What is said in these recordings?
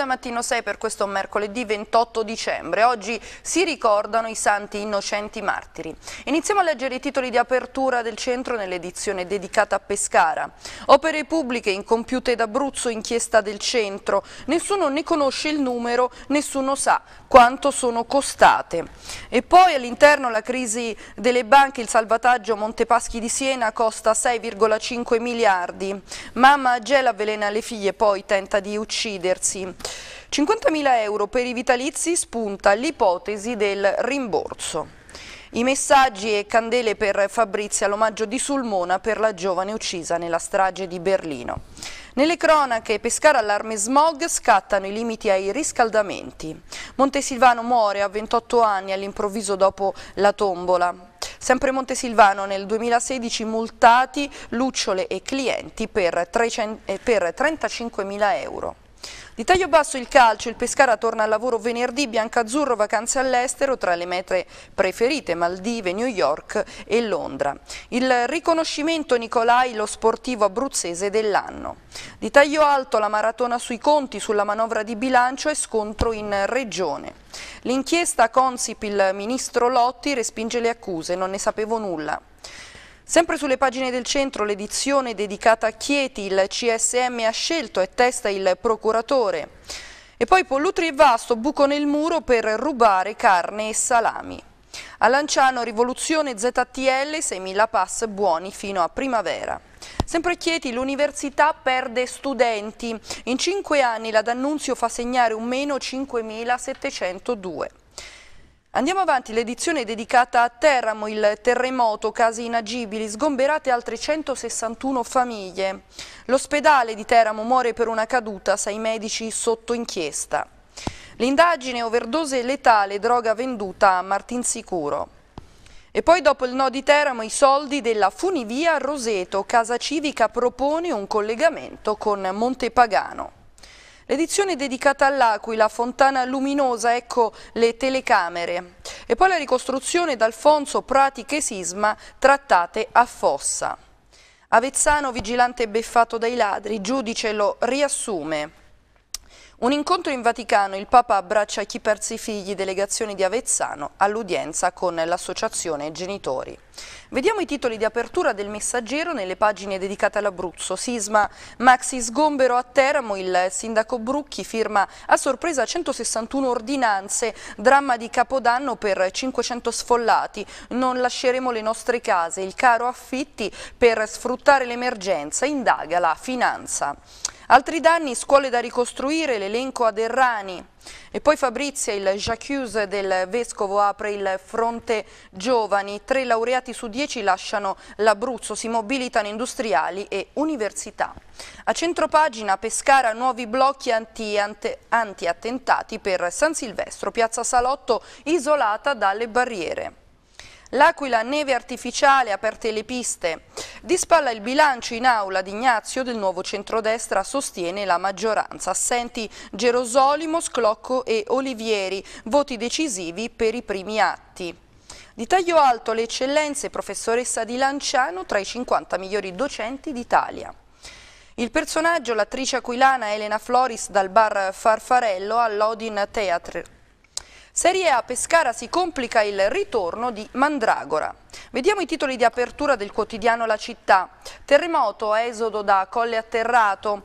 da Mattino 6 per questo mercoledì 28 dicembre. Oggi si ricordano i santi innocenti martiri. Iniziamo a leggere i titoli di apertura del centro nell'edizione dedicata a Pescara. Opere pubbliche incompiute d'Abruzzo, inchiesta del centro. Nessuno ne conosce il numero, nessuno sa quanto sono costate. E poi all'interno la crisi delle banche, il salvataggio Montepaschi di Siena costa 6,5 miliardi. Mamma Agela avvelena le figlie, poi tenta di uccidersi. 50.000 euro per i vitalizi spunta l'ipotesi del rimborso. I messaggi e candele per Fabrizia, l'omaggio di Sulmona per la giovane uccisa nella strage di Berlino. Nelle cronache Pescara allarme smog scattano i limiti ai riscaldamenti. Montesilvano muore a 28 anni all'improvviso dopo la tombola. Sempre Montesilvano nel 2016 multati lucciole e clienti per, 300, eh, per 35.000 euro. Di taglio basso il calcio, il Pescara torna al lavoro venerdì, Biancazzurro vacanze all'estero tra le metre preferite Maldive, New York e Londra. Il riconoscimento Nicolai lo sportivo abruzzese dell'anno. Di taglio alto la maratona sui conti, sulla manovra di bilancio e scontro in regione. L'inchiesta Consip il ministro Lotti respinge le accuse, non ne sapevo nulla. Sempre sulle pagine del centro l'edizione dedicata a Chieti, il CSM ha scelto e testa il procuratore. E poi Pollutri e Vasto, buco nel muro per rubare carne e salami. A Lanciano rivoluzione ZTL, 6.000 pass buoni fino a primavera. Sempre a Chieti l'università perde studenti. In cinque anni la D'Annunzio fa segnare un meno 5.702. Andiamo avanti, l'edizione dedicata a Teramo, il terremoto, case inagibili, sgomberate altre 161 famiglie. L'ospedale di Teramo muore per una caduta, sei medici sotto inchiesta. L'indagine overdose letale, droga venduta a Martin Sicuro. E poi dopo il no di Teramo i soldi della funivia Roseto, Casa Civica propone un collegamento con Montepagano. L'edizione dedicata all'Aquila, Fontana Luminosa, ecco le telecamere. E poi la ricostruzione d'Alfonso Pratiche Sisma trattate a Fossa. Avezzano, vigilante beffato dai ladri, giudice lo riassume. Un incontro in Vaticano, il Papa abbraccia chi perse i figli, delegazioni di Avezzano, all'udienza con l'associazione Genitori. Vediamo i titoli di apertura del messaggero nelle pagine dedicate all'Abruzzo. Sisma Maxi Sgombero a Teramo, il sindaco Brucchi firma a sorpresa 161 ordinanze, dramma di Capodanno per 500 sfollati, non lasceremo le nostre case, il caro affitti per sfruttare l'emergenza, indaga la finanza. Altri danni, scuole da ricostruire, l'elenco ad Errani. E poi Fabrizia, il Jacques del Vescovo, apre il fronte giovani. Tre laureati su dieci lasciano l'Abruzzo, si mobilitano industriali e università. A centropagina Pescara nuovi blocchi anti-attentati anti per San Silvestro, piazza Salotto isolata dalle barriere. L'Aquila neve artificiale aperte le piste. Di spalla il bilancio in aula di Ignazio del nuovo centrodestra sostiene la maggioranza. Assenti Gerosolimo, Sclocco e Olivieri, voti decisivi per i primi atti. Di taglio alto le eccellenze, professoressa di Lanciano tra i 50 migliori docenti d'Italia. Il personaggio, l'attrice aquilana Elena Floris dal bar Farfarello all'Odin Theatre Serie A Pescara si complica il ritorno di Mandragora. Vediamo i titoli di apertura del quotidiano La Città. Terremoto, esodo da Colle Atterrato.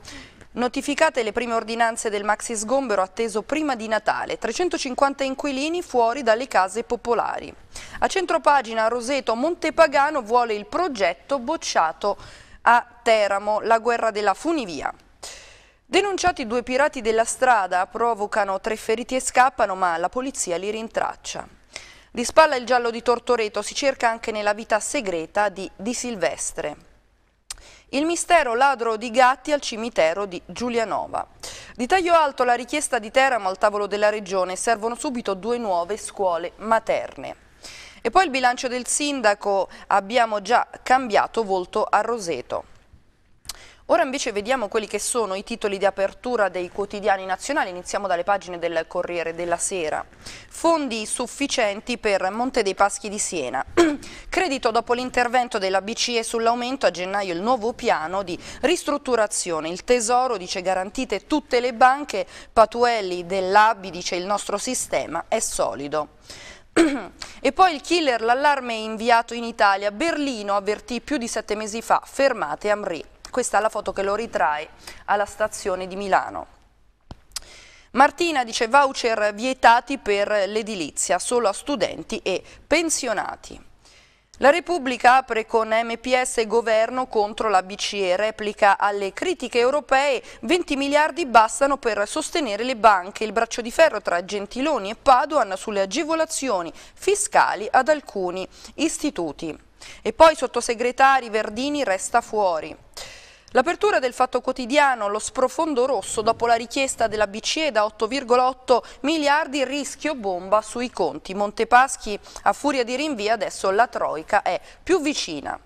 Notificate le prime ordinanze del maxi sgombero atteso prima di Natale, 350 inquilini fuori dalle case popolari. A centropagina Roseto Montepagano vuole il progetto bocciato a Teramo, la guerra della funivia. Denunciati due pirati della strada provocano tre feriti e scappano, ma la polizia li rintraccia. Di spalla il giallo di Tortoreto si cerca anche nella vita segreta di Di Silvestre. Il mistero ladro di gatti al cimitero di Giulianova. Di taglio alto la richiesta di Teramo al tavolo della regione, servono subito due nuove scuole materne. E poi il bilancio del sindaco, abbiamo già cambiato volto a Roseto. Ora invece vediamo quelli che sono i titoli di apertura dei quotidiani nazionali, iniziamo dalle pagine del Corriere della Sera. Fondi sufficienti per Monte dei Paschi di Siena. Credito dopo l'intervento della BCE sull'aumento a gennaio il nuovo piano di ristrutturazione. Il Tesoro dice garantite tutte le banche, Patuelli dell'ABI dice il nostro sistema è solido. E poi il killer, l'allarme inviato in Italia. Berlino avvertì più di sette mesi fa, fermate Amri. Questa è la foto che lo ritrae alla stazione di Milano. Martina dice voucher vietati per l'edilizia, solo a studenti e pensionati. La Repubblica apre con MPS e governo contro la BCE, replica alle critiche europee, 20 miliardi bastano per sostenere le banche, il braccio di ferro tra Gentiloni e Padoan sulle agevolazioni fiscali ad alcuni istituti. E poi sottosegretari Verdini resta fuori. L'apertura del fatto quotidiano, lo sprofondo rosso dopo la richiesta della BCE da 8,8 miliardi, rischio bomba sui conti. Montepaschi a furia di rinvia, adesso la Troica è più vicina.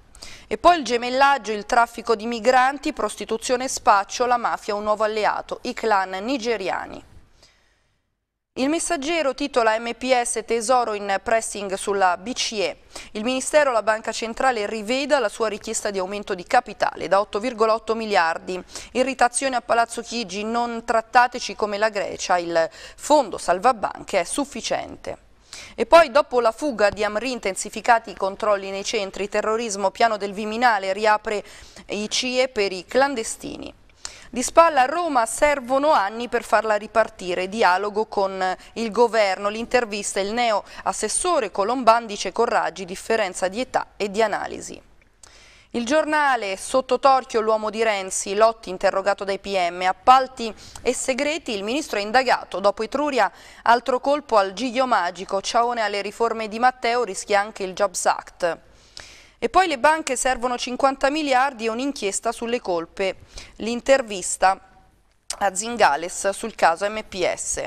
E poi il gemellaggio, il traffico di migranti, prostituzione e spaccio, la mafia un nuovo alleato, i clan nigeriani. Il messaggero titola MPS Tesoro in pressing sulla BCE. Il Ministero e la Banca Centrale riveda la sua richiesta di aumento di capitale da 8,8 miliardi. Irritazione a Palazzo Chigi, non trattateci come la Grecia, il fondo salvabanche è sufficiente. E poi dopo la fuga di Amri intensificati i controlli nei centri, terrorismo, piano del Viminale riapre i CIE per i clandestini. Di spalla a Roma servono anni per farla ripartire, dialogo con il governo, l'intervista il neo assessore Colomban dice Corraggi, differenza di età e di analisi. Il giornale sotto torchio l'uomo di Renzi, Lotti interrogato dai PM, appalti e segreti, il ministro è indagato, dopo Etruria altro colpo al giglio magico, ciaone alle riforme di Matteo rischia anche il Jobs Act. E poi le banche servono 50 miliardi e un'inchiesta sulle colpe. L'intervista a Zingales sul caso MPS.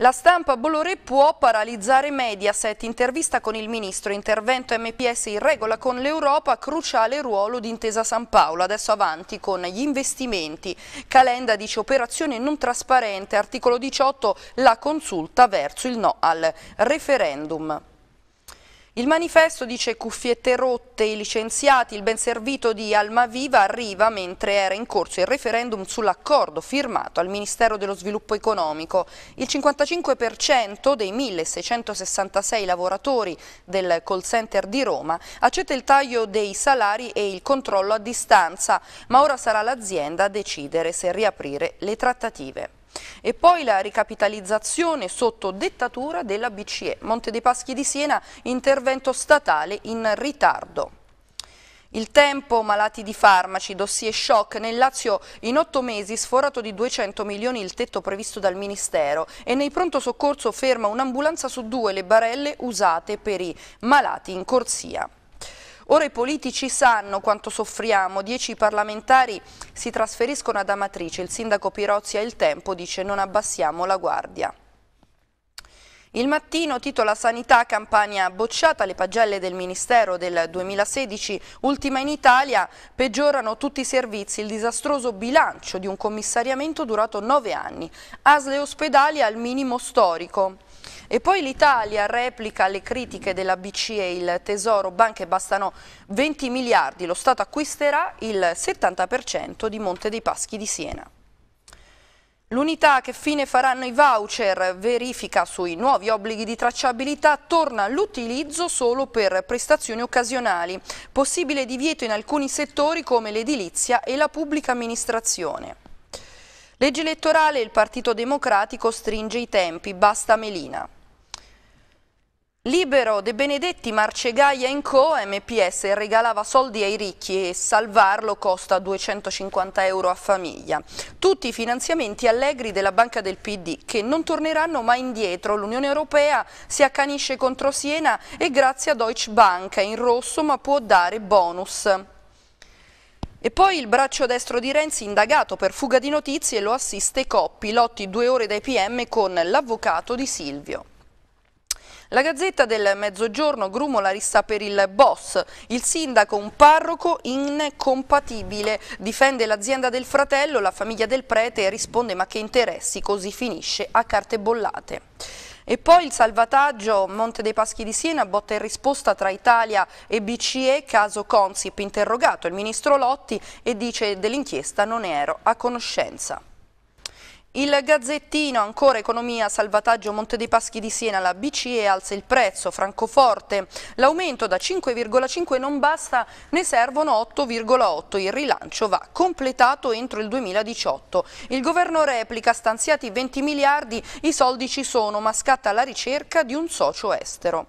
La stampa Bolore può paralizzare Mediaset, intervista con il ministro, intervento MPS in regola con l'Europa, cruciale ruolo di Intesa San Paolo, adesso avanti con gli investimenti. Calenda dice operazione non trasparente, articolo 18 la consulta verso il no al referendum. Il manifesto dice cuffiette rotte, i licenziati, il benservito di Almaviva arriva mentre era in corso il referendum sull'accordo firmato al Ministero dello Sviluppo Economico. Il 55% dei 1666 lavoratori del call center di Roma accetta il taglio dei salari e il controllo a distanza, ma ora sarà l'azienda a decidere se riaprire le trattative. E poi la ricapitalizzazione sotto dettatura della BCE. Monte dei Paschi di Siena, intervento statale in ritardo. Il tempo, malati di farmaci, dossier shock. Nel Lazio in otto mesi sforato di 200 milioni il tetto previsto dal Ministero e nei pronto soccorso ferma un'ambulanza su due le barelle usate per i malati in corsia. Ora i politici sanno quanto soffriamo, dieci parlamentari si trasferiscono ad Amatrice, il sindaco Pirozzi ha il tempo, dice non abbassiamo la guardia. Il mattino titola Sanità campagna bocciata, le pagelle del Ministero del 2016, ultima in Italia, peggiorano tutti i servizi, il disastroso bilancio di un commissariamento durato nove anni, asle ospedali al minimo storico. E poi l'Italia replica le critiche della BCE, il tesoro, banche bastano 20 miliardi, lo Stato acquisterà il 70% di Monte dei Paschi di Siena. L'unità che fine faranno i voucher, verifica sui nuovi obblighi di tracciabilità, torna l'utilizzo solo per prestazioni occasionali, possibile divieto in alcuni settori come l'edilizia e la pubblica amministrazione. Legge elettorale, il Partito Democratico stringe i tempi, basta Melina. Libero De Benedetti Marcegaia in Co, MPS, regalava soldi ai ricchi e salvarlo costa 250 euro a famiglia. Tutti i finanziamenti allegri della banca del PD che non torneranno mai indietro. L'Unione Europea si accanisce contro Siena e grazie a Deutsche Bank in rosso ma può dare bonus. E poi il braccio destro di Renzi indagato per fuga di notizie lo assiste Coppi, lotti due ore dai PM con l'avvocato di Silvio. La Gazzetta del Mezzogiorno grumola rissa per il boss, il sindaco un parroco incompatibile, difende l'azienda del fratello, la famiglia del prete risponde ma che interessi, così finisce a carte bollate. E poi il salvataggio Monte dei Paschi di Siena, botta in risposta tra Italia e BCE, caso Consip, interrogato il ministro Lotti e dice dell'inchiesta non ero a conoscenza. Il Gazzettino, ancora economia, salvataggio Monte dei Paschi di Siena, la BCE alza il prezzo, Francoforte. L'aumento da 5,5 non basta, ne servono 8,8. Il rilancio va completato entro il 2018. Il governo replica, stanziati 20 miliardi, i soldi ci sono, ma scatta la ricerca di un socio estero.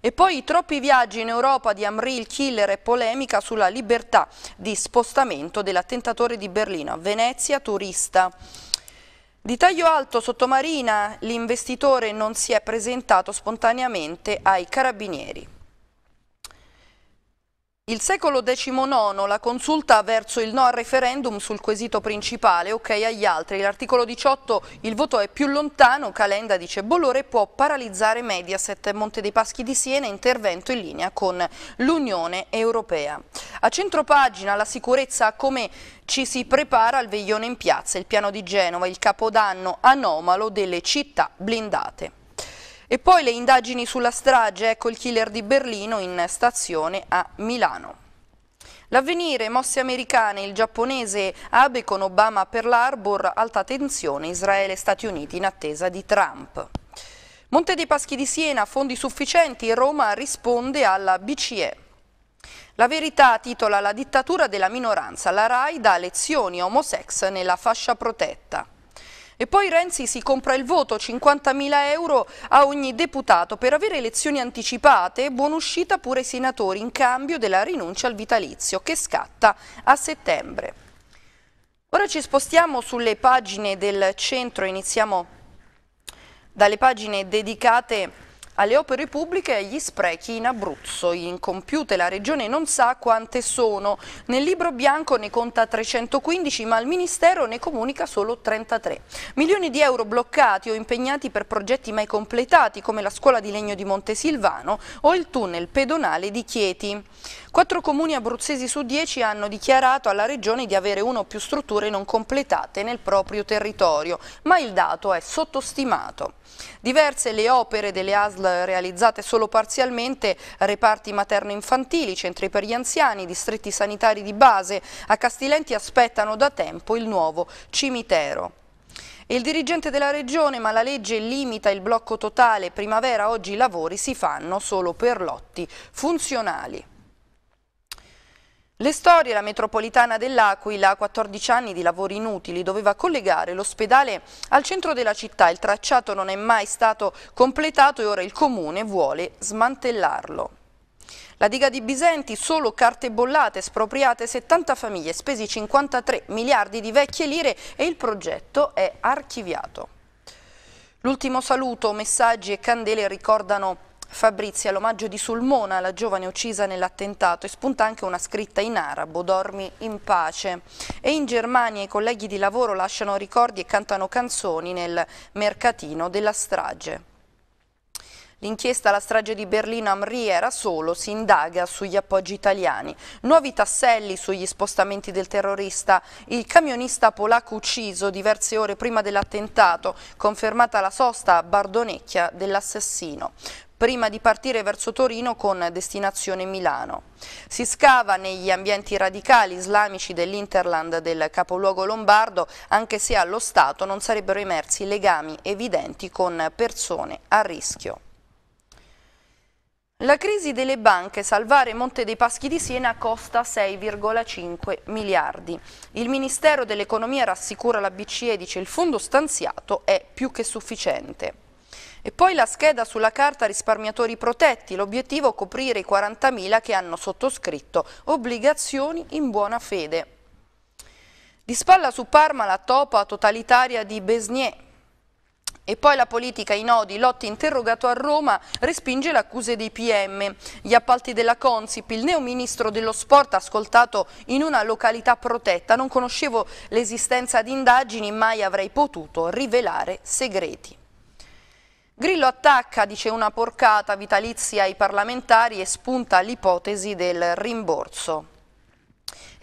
E poi i troppi viaggi in Europa di Amril Killer e polemica sulla libertà di spostamento dell'attentatore di Berlino Venezia turista. Di taglio alto sottomarina, l'investitore non si è presentato spontaneamente ai carabinieri. Il secolo XIX, la consulta verso il no al referendum sul quesito principale, ok agli altri. L'articolo 18, il voto è più lontano, Calenda dice Bolore può paralizzare Mediaset, Monte dei Paschi di Siena, intervento in linea con l'Unione Europea. A centropagina la sicurezza come ci si prepara al veglione in piazza, il piano di Genova, il capodanno anomalo delle città blindate. E poi le indagini sulla strage, ecco il killer di Berlino in stazione a Milano. L'avvenire, mosse americane, il giapponese Abe con Obama per l'Arbor, alta tensione, Israele e Stati Uniti in attesa di Trump. Monte dei Paschi di Siena, fondi sufficienti, Roma risponde alla BCE. La verità titola La dittatura della minoranza, la RAI dà lezioni homosex nella fascia protetta. E poi Renzi si compra il voto, 50.000 euro a ogni deputato. Per avere elezioni anticipate, buonuscita pure ai senatori in cambio della rinuncia al vitalizio, che scatta a settembre. Ora ci spostiamo sulle pagine del centro, iniziamo dalle pagine dedicate alle opere pubbliche e agli sprechi in Abruzzo, incompiute la Regione non sa quante sono. Nel libro bianco ne conta 315 ma il Ministero ne comunica solo 33. Milioni di euro bloccati o impegnati per progetti mai completati come la scuola di legno di Montesilvano o il tunnel pedonale di Chieti. Quattro comuni abruzzesi su dieci hanno dichiarato alla Regione di avere uno o più strutture non completate nel proprio territorio, ma il dato è sottostimato. Diverse le opere delle ASL realizzate solo parzialmente, reparti materno-infantili, centri per gli anziani, distretti sanitari di base, a Castilenti aspettano da tempo il nuovo cimitero. Il dirigente della regione, ma la legge limita il blocco totale, primavera oggi i lavori si fanno solo per lotti funzionali. Le storie, la metropolitana dell'Aquila, a 14 anni di lavori inutili, doveva collegare l'ospedale al centro della città, il tracciato non è mai stato completato e ora il comune vuole smantellarlo. La diga di Bisenti, solo carte bollate, espropriate 70 famiglie, spesi 53 miliardi di vecchie lire e il progetto è archiviato. L'ultimo saluto, messaggi e candele ricordano Fabrizia, l'omaggio di Sulmona, la giovane uccisa nell'attentato, e spunta anche una scritta in arabo, dormi in pace. E in Germania i colleghi di lavoro lasciano ricordi e cantano canzoni nel mercatino della strage. L'inchiesta alla strage di Berlino Amri era solo, si indaga sugli appoggi italiani. Nuovi tasselli sugli spostamenti del terrorista. Il camionista polacco ucciso diverse ore prima dell'attentato, confermata la sosta a Bardonecchia dell'assassino prima di partire verso Torino con destinazione Milano. Si scava negli ambienti radicali islamici dell'Interland del capoluogo lombardo, anche se allo Stato non sarebbero emersi legami evidenti con persone a rischio. La crisi delle banche, salvare Monte dei Paschi di Siena costa 6,5 miliardi. Il Ministero dell'Economia rassicura la BCE, e dice il fondo stanziato è più che sufficiente. E poi la scheda sulla carta risparmiatori protetti, l'obiettivo coprire i 40.000 che hanno sottoscritto obbligazioni in buona fede. Di spalla su Parma la topa totalitaria di Besnier, e poi la politica i nodi, Lotti interrogato a Roma, respinge le accuse dei PM. Gli appalti della Consip, il neo ministro dello sport ascoltato in una località protetta. Non conoscevo l'esistenza di indagini, mai avrei potuto rivelare segreti. Grillo attacca, dice una porcata vitalizia ai parlamentari e spunta l'ipotesi del rimborso.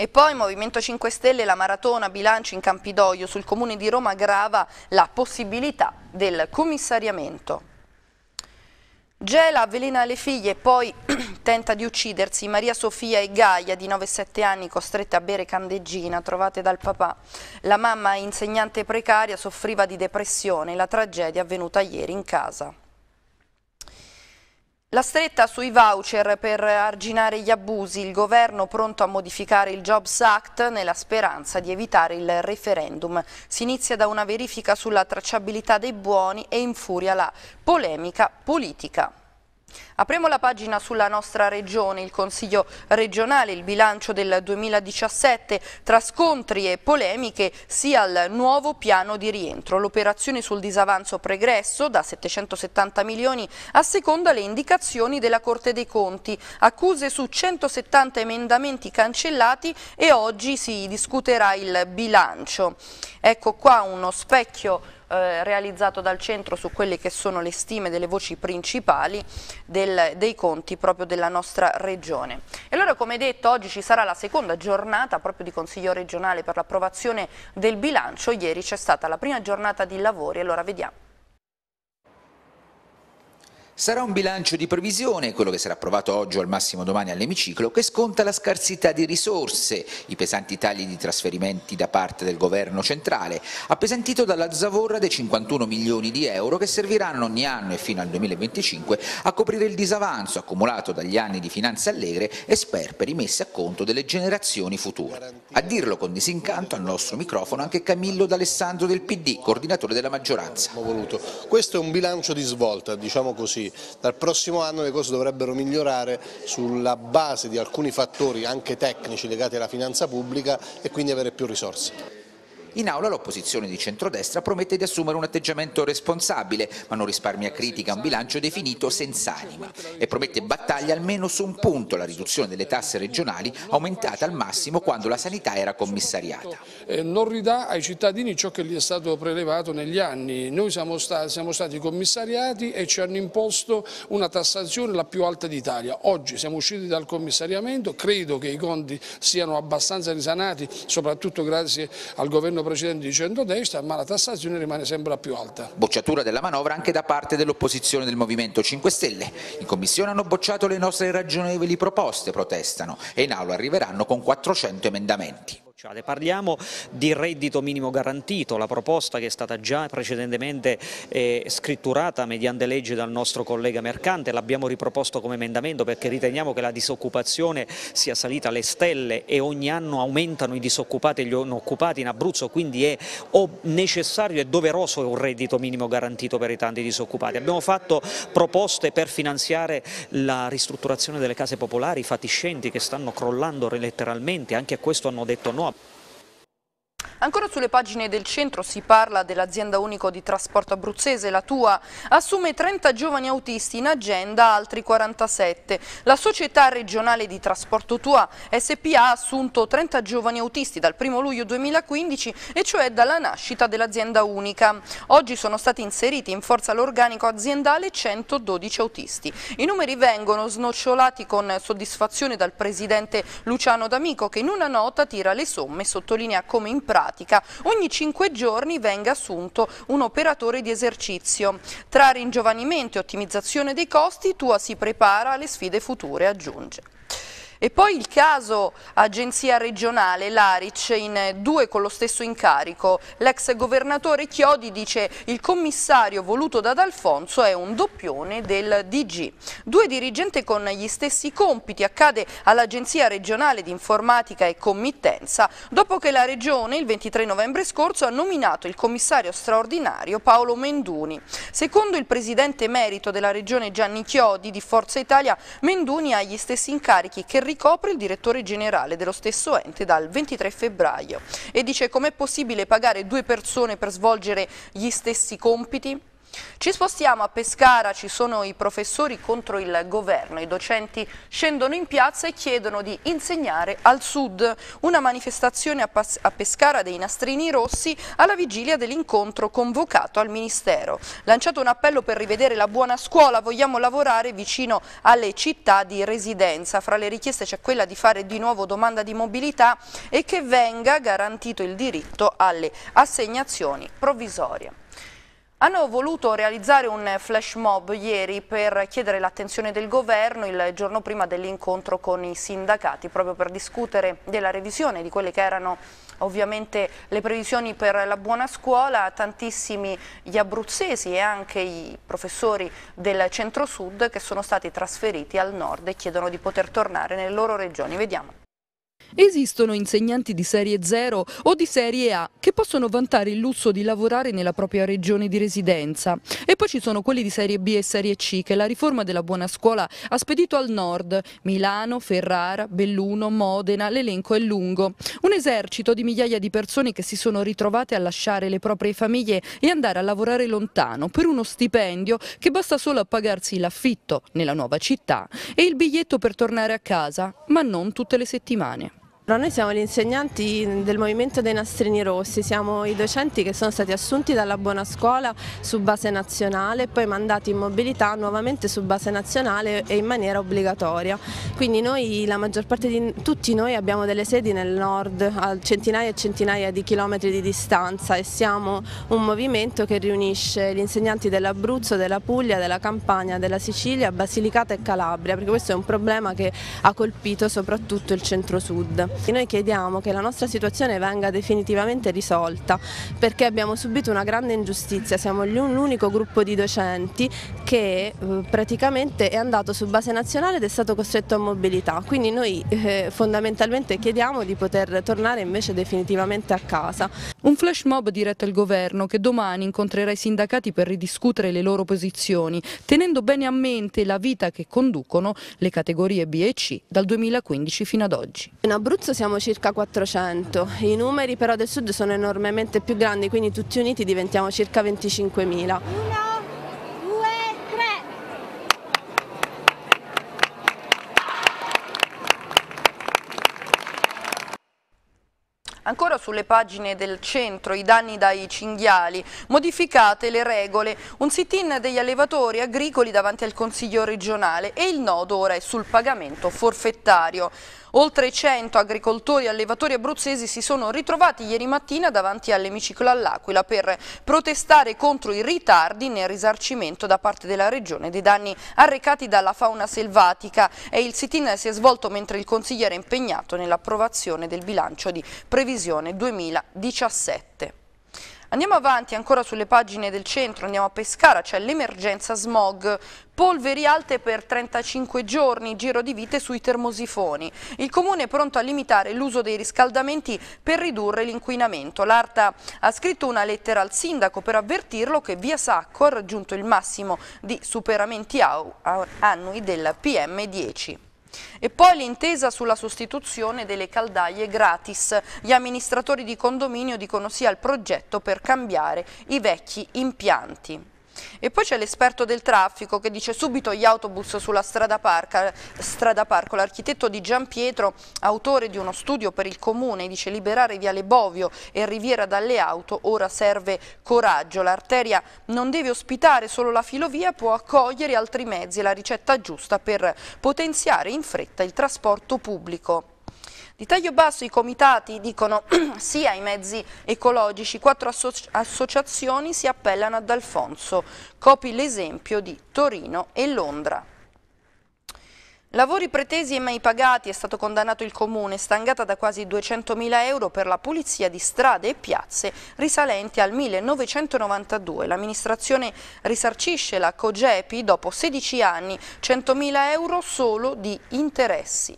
E poi Movimento 5 Stelle, la maratona bilancio in Campidoglio sul Comune di Roma grava la possibilità del commissariamento. Gela avvelena le figlie e poi tenta di uccidersi Maria Sofia e Gaia di 9-7 anni costrette a bere candeggina trovate dal papà. La mamma insegnante precaria soffriva di depressione, la tragedia è avvenuta ieri in casa. La stretta sui voucher per arginare gli abusi, il governo pronto a modificare il Jobs Act nella speranza di evitare il referendum. Si inizia da una verifica sulla tracciabilità dei buoni e infuria la polemica politica. Apriamo la pagina sulla nostra regione, il Consiglio regionale, il bilancio del 2017, tra scontri e polemiche sia al nuovo piano di rientro, l'operazione sul disavanzo pregresso da 770 milioni a seconda le indicazioni della Corte dei Conti, accuse su 170 emendamenti cancellati e oggi si discuterà il bilancio. Ecco qua uno specchio eh, realizzato dal centro su quelle che sono le stime delle voci principali del, dei conti proprio della nostra regione. E allora come detto oggi ci sarà la seconda giornata proprio di Consiglio regionale per l'approvazione del bilancio, ieri c'è stata la prima giornata di lavori, allora vediamo. Sarà un bilancio di previsione, quello che sarà approvato oggi o al massimo domani all'emiciclo, che sconta la scarsità di risorse, i pesanti tagli di trasferimenti da parte del governo centrale, appesantito dalla zavorra dei 51 milioni di euro che serviranno ogni anno e fino al 2025 a coprire il disavanzo accumulato dagli anni di finanze allegre e sperperi messi a conto delle generazioni future. A dirlo con disincanto al nostro microfono anche Camillo D'Alessandro del PD, coordinatore della maggioranza. Questo è un bilancio di svolta, diciamo così dal prossimo anno le cose dovrebbero migliorare sulla base di alcuni fattori anche tecnici legati alla finanza pubblica e quindi avere più risorse. In aula l'opposizione di centrodestra promette di assumere un atteggiamento responsabile, ma non risparmia critica a un bilancio definito senza anima e promette battaglia almeno su un punto, la riduzione delle tasse regionali aumentata al massimo quando la sanità era commissariata. Non ridà ai cittadini ciò che gli è stato prelevato negli anni. Noi siamo stati, siamo stati commissariati e ci hanno imposto una tassazione la più alta d'Italia. Oggi siamo usciti dal commissariamento, credo che i conti siano abbastanza risanati, soprattutto grazie al governo governo precedente di centrodestra, ma la tassazione rimane sempre più alta. Bocciatura della manovra anche da parte dell'opposizione del Movimento 5 Stelle. In commissione hanno bocciato le nostre ragionevoli proposte, protestano, e in aula arriveranno con 400 emendamenti. Parliamo di reddito minimo garantito, la proposta che è stata già precedentemente eh, scritturata mediante legge dal nostro collega Mercante, l'abbiamo riproposto come emendamento perché riteniamo che la disoccupazione sia salita alle stelle e ogni anno aumentano i disoccupati e gli occupati in Abruzzo, quindi è necessario e doveroso un reddito minimo garantito per i tanti disoccupati. Abbiamo fatto proposte per finanziare la ristrutturazione delle case popolari, i fatiscenti che stanno crollando letteralmente, anche a questo hanno detto no Ancora sulle pagine del centro si parla dell'azienda unico di trasporto abruzzese, la tua, assume 30 giovani autisti, in agenda altri 47. La società regionale di trasporto tua, SPA, ha assunto 30 giovani autisti dal 1 luglio 2015 e cioè dalla nascita dell'azienda unica. Oggi sono stati inseriti in forza l'organico aziendale 112 autisti. I numeri vengono snocciolati con soddisfazione dal presidente Luciano D'Amico che in una nota tira le somme e sottolinea come importante pratica ogni 5 giorni venga assunto un operatore di esercizio. Tra ringiovanimento e ottimizzazione dei costi, Tua si prepara alle sfide future, aggiunge. E poi il caso agenzia regionale, l'Aric, in due con lo stesso incarico. L'ex governatore Chiodi dice il commissario voluto da D'Alfonso è un doppione del DG. Due dirigenti con gli stessi compiti accade all'agenzia regionale di informatica e committenza dopo che la regione il 23 novembre scorso ha nominato il commissario straordinario Paolo Menduni. Secondo il presidente merito della regione Gianni Chiodi di Forza Italia, Menduni ha gli stessi incarichi che ricopre il direttore generale dello stesso ente dal 23 febbraio e dice com'è possibile pagare due persone per svolgere gli stessi compiti? Ci spostiamo a Pescara, ci sono i professori contro il governo, i docenti scendono in piazza e chiedono di insegnare al sud. Una manifestazione a, a Pescara dei nastrini rossi alla vigilia dell'incontro convocato al Ministero. Lanciato un appello per rivedere la buona scuola, vogliamo lavorare vicino alle città di residenza. Fra le richieste c'è quella di fare di nuovo domanda di mobilità e che venga garantito il diritto alle assegnazioni provvisorie. Hanno voluto realizzare un flash mob ieri per chiedere l'attenzione del governo il giorno prima dell'incontro con i sindacati, proprio per discutere della revisione di quelle che erano ovviamente le previsioni per la buona scuola. Tantissimi gli abruzzesi e anche i professori del centro-sud che sono stati trasferiti al nord e chiedono di poter tornare nelle loro regioni. Vediamo. Esistono insegnanti di serie 0 o di serie A che possono vantare il lusso di lavorare nella propria regione di residenza e poi ci sono quelli di serie B e serie C che la riforma della buona scuola ha spedito al nord, Milano, Ferrara, Belluno, Modena, l'elenco è lungo. Un esercito di migliaia di persone che si sono ritrovate a lasciare le proprie famiglie e andare a lavorare lontano per uno stipendio che basta solo a pagarsi l'affitto nella nuova città e il biglietto per tornare a casa, ma non tutte le settimane. Noi siamo gli insegnanti del Movimento dei Nastrini Rossi, siamo i docenti che sono stati assunti dalla Buona Scuola su base nazionale e poi mandati in mobilità nuovamente su base nazionale e in maniera obbligatoria. Quindi noi, la maggior parte di tutti noi abbiamo delle sedi nel nord a centinaia e centinaia di chilometri di distanza e siamo un movimento che riunisce gli insegnanti dell'Abruzzo, della Puglia, della Campania, della Sicilia, Basilicata e Calabria, perché questo è un problema che ha colpito soprattutto il centro-sud. Noi chiediamo che la nostra situazione venga definitivamente risolta perché abbiamo subito una grande ingiustizia, siamo l'unico gruppo di docenti che eh, praticamente è andato su base nazionale ed è stato costretto a mobilità, quindi noi eh, fondamentalmente chiediamo di poter tornare invece definitivamente a casa. Un flash mob diretto al governo che domani incontrerà i sindacati per ridiscutere le loro posizioni, tenendo bene a mente la vita che conducono le categorie B e C dal 2015 fino ad oggi. In Abruzzo adesso siamo circa 400, i numeri però del sud sono enormemente più grandi, quindi tutti uniti diventiamo circa 25.000. Ancora sulle pagine del centro, i danni dai cinghiali, modificate le regole, un sit-in degli allevatori agricoli davanti al Consiglio regionale e il nodo ora è sul pagamento forfettario. Oltre 100 agricoltori e allevatori abruzzesi si sono ritrovati ieri mattina davanti all'emiciclo all'Aquila per protestare contro i ritardi nel risarcimento da parte della Regione dei danni arrecati dalla fauna selvatica e il sit-in si è svolto mentre il Consiglio era impegnato nell'approvazione del bilancio di previsione previsione 2017. Andiamo avanti ancora sulle pagine del centro, andiamo a Pescara, c'è cioè l'emergenza smog, polveri alte per 35 giorni, giro di vite sui termosifoni. Il comune è pronto a limitare l'uso dei riscaldamenti per ridurre l'inquinamento. L'Arta ha scritto una lettera al sindaco per avvertirlo che via Sacco ha raggiunto il massimo di superamenti annui del PM10. E poi l'intesa sulla sostituzione delle caldaie gratis. Gli amministratori di condominio dicono sì al progetto per cambiare i vecchi impianti. E poi c'è l'esperto del traffico che dice subito gli autobus sulla strada, parca, strada parco. L'architetto di Gian Pietro, autore di uno studio per il comune, dice liberare Viale Bovio e Riviera dalle auto, ora serve coraggio. L'arteria non deve ospitare solo la filovia, può accogliere altri mezzi e la ricetta giusta per potenziare in fretta il trasporto pubblico. Di taglio basso i comitati dicono sì ai mezzi ecologici, quattro associ associazioni si appellano ad Alfonso, copi l'esempio di Torino e Londra. Lavori pretesi e mai pagati è stato condannato il comune, stangata da quasi 200.000 euro per la pulizia di strade e piazze risalenti al 1992. L'amministrazione risarcisce la Cogepi dopo 16 anni, 100.000 euro solo di interessi.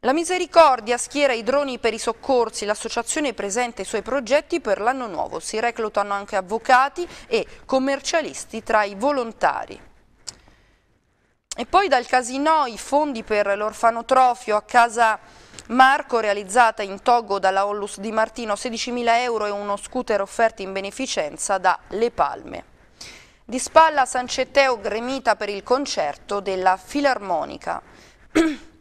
La Misericordia schiera i droni per i soccorsi, l'associazione presenta i suoi progetti per l'anno nuovo, si reclutano anche avvocati e commercialisti tra i volontari. E poi dal casino i fondi per l'orfanotrofio a casa Marco realizzata in Togo dalla Ollus di Martino, 16.000 euro e uno scooter offerto in beneficenza da Le Palme. Di spalla San Ceteo gremita per il concerto della Filarmonica.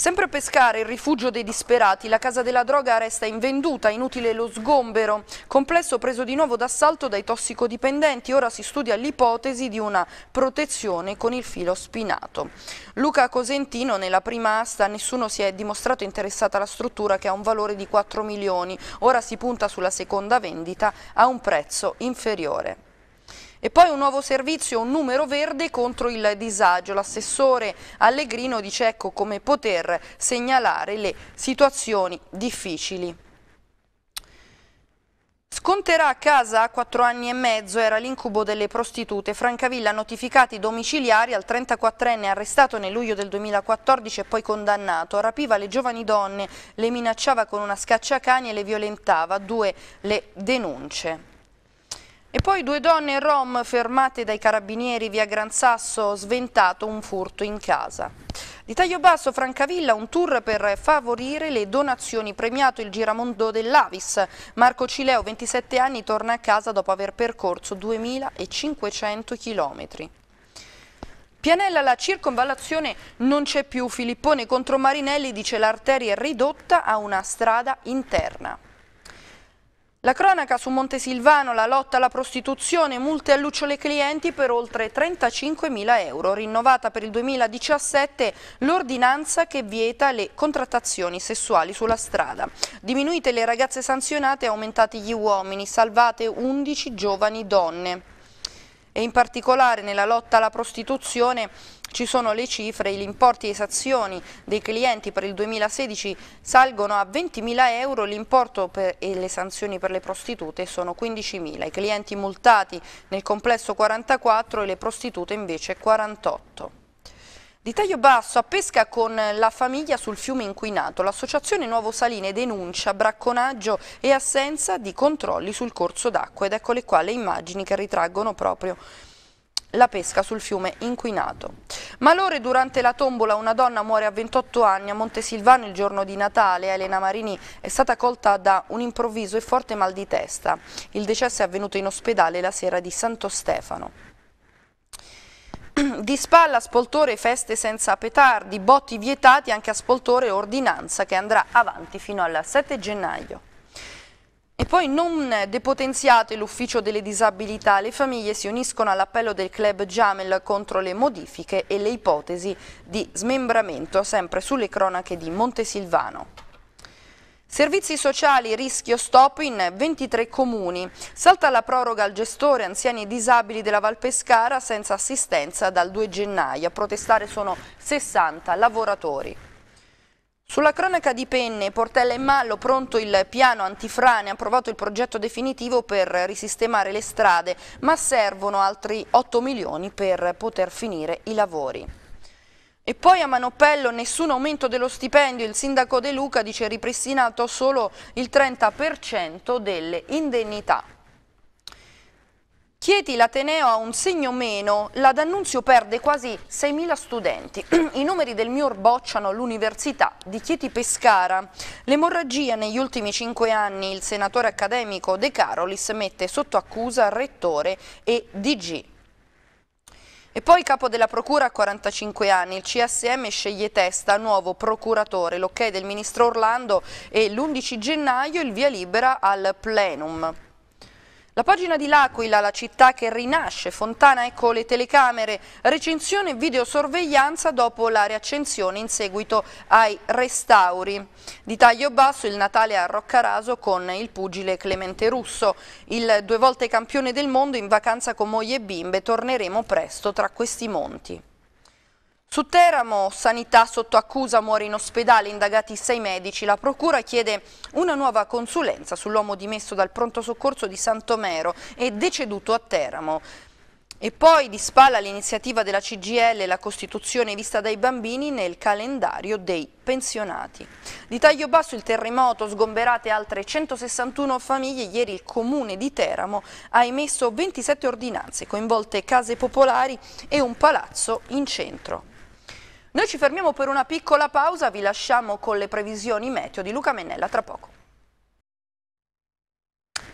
Sempre a pescare il rifugio dei disperati, la casa della droga resta invenduta, inutile lo sgombero. Complesso preso di nuovo d'assalto dai tossicodipendenti, ora si studia l'ipotesi di una protezione con il filo spinato. Luca Cosentino, nella prima asta nessuno si è dimostrato interessato alla struttura che ha un valore di 4 milioni, ora si punta sulla seconda vendita a un prezzo inferiore. E poi un nuovo servizio, un numero verde contro il disagio. L'assessore Allegrino dice ecco come poter segnalare le situazioni difficili. Sconterà a casa a 4 anni e mezzo, era l'incubo delle prostitute. Francavilla ha notificato i domiciliari al 34enne arrestato nel luglio del 2014 e poi condannato. Rapiva le giovani donne, le minacciava con una scacciacani e le violentava. Due le denunce. E poi due donne rom fermate dai carabinieri via Gran Sasso, sventato un furto in casa. Di taglio basso Francavilla un tour per favorire le donazioni premiato il giramondo dell'Avis. Marco Cileo, 27 anni, torna a casa dopo aver percorso 2500 chilometri. Pianella la circonvallazione non c'è più, Filippone contro Marinelli dice l'arteria è ridotta a una strada interna. La cronaca su Montesilvano, la lotta alla prostituzione, multe a lucciole clienti per oltre 35.000 euro, rinnovata per il 2017 l'ordinanza che vieta le contrattazioni sessuali sulla strada. Diminuite le ragazze sanzionate e aumentati gli uomini, salvate 11 giovani donne. E in particolare nella lotta alla prostituzione ci sono le cifre, gli importi e esazioni dei clienti per il 2016 salgono a 20.000 euro, l'importo e le sanzioni per le prostitute sono 15.000, i clienti multati nel complesso 44 e le prostitute invece 48. Di taglio basso a pesca con la famiglia sul fiume inquinato, l'associazione Nuovo Saline denuncia bracconaggio e assenza di controlli sul corso d'acqua ed eccole qua le immagini che ritraggono proprio la pesca sul fiume inquinato. Malore durante la tombola una donna muore a 28 anni a Montesilvano il giorno di Natale. Elena Marini è stata colta da un improvviso e forte mal di testa. Il decesso è avvenuto in ospedale la sera di Santo Stefano. Di spalla, spoltore, feste senza petardi, botti vietati anche a spoltore, ordinanza che andrà avanti fino al 7 gennaio. E poi non depotenziate l'ufficio delle disabilità, le famiglie si uniscono all'appello del club Jamel contro le modifiche e le ipotesi di smembramento, sempre sulle cronache di Montesilvano. Servizi sociali rischio stop in 23 comuni. Salta la proroga al gestore anziani e disabili della Val Pescara senza assistenza dal 2 gennaio. A protestare sono 60 lavoratori. Sulla cronaca di Penne, Portella e Mallo, pronto il piano antifrane, approvato il progetto definitivo per risistemare le strade, ma servono altri 8 milioni per poter finire i lavori. E poi a Manopello nessun aumento dello stipendio, il sindaco De Luca dice ripristinato solo il 30% delle indennità. Chieti l'Ateneo ha un segno meno, la D'Annunzio perde quasi 6.000 studenti. I numeri del MIUR bocciano l'Università di Chieti Pescara. L'emorragia negli ultimi cinque anni, il senatore accademico De Carolis mette sotto accusa rettore e DG. E poi capo della Procura a 45 anni, il CSM sceglie testa, nuovo procuratore, l'ok del ministro Orlando e l'11 gennaio il via libera al plenum. La pagina di L'Aquila, la città che rinasce, Fontana ecco le telecamere, recensione e videosorveglianza dopo la riaccensione in seguito ai restauri. Di taglio basso il Natale a Roccaraso con il pugile Clemente Russo. Il due volte campione del mondo in vacanza con moglie e bimbe, torneremo presto tra questi monti. Su Teramo, sanità sotto accusa, muore in ospedale, indagati sei medici. La procura chiede una nuova consulenza sull'uomo dimesso dal pronto soccorso di Santomero e deceduto a Teramo. E poi di spalla l'iniziativa della CGL, la Costituzione vista dai bambini nel calendario dei pensionati. Di taglio basso il terremoto, sgomberate altre 161 famiglie, ieri il comune di Teramo ha emesso 27 ordinanze, coinvolte case popolari e un palazzo in centro. Noi ci fermiamo per una piccola pausa, vi lasciamo con le previsioni meteo di Luca Mennella tra poco.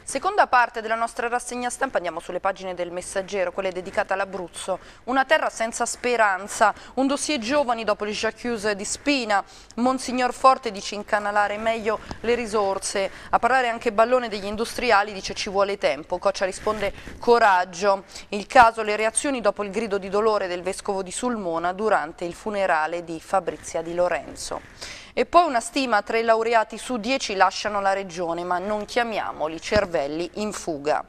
Seconda parte della nostra rassegna stampa andiamo sulle pagine del Messaggero, quelle dedicate all'Abruzzo. Una terra senza speranza, un dossier giovani dopo le jacuzze di Spina, Monsignor Forte dice incanalare meglio le risorse, a parlare anche Ballone degli industriali dice ci vuole tempo, Coccia risponde coraggio. Il caso, le reazioni dopo il grido di dolore del vescovo di Sulmona durante il funerale di Fabrizia Di Lorenzo. E poi una stima, tre laureati su dieci lasciano la regione, ma non chiamiamoli cervelli in fuga.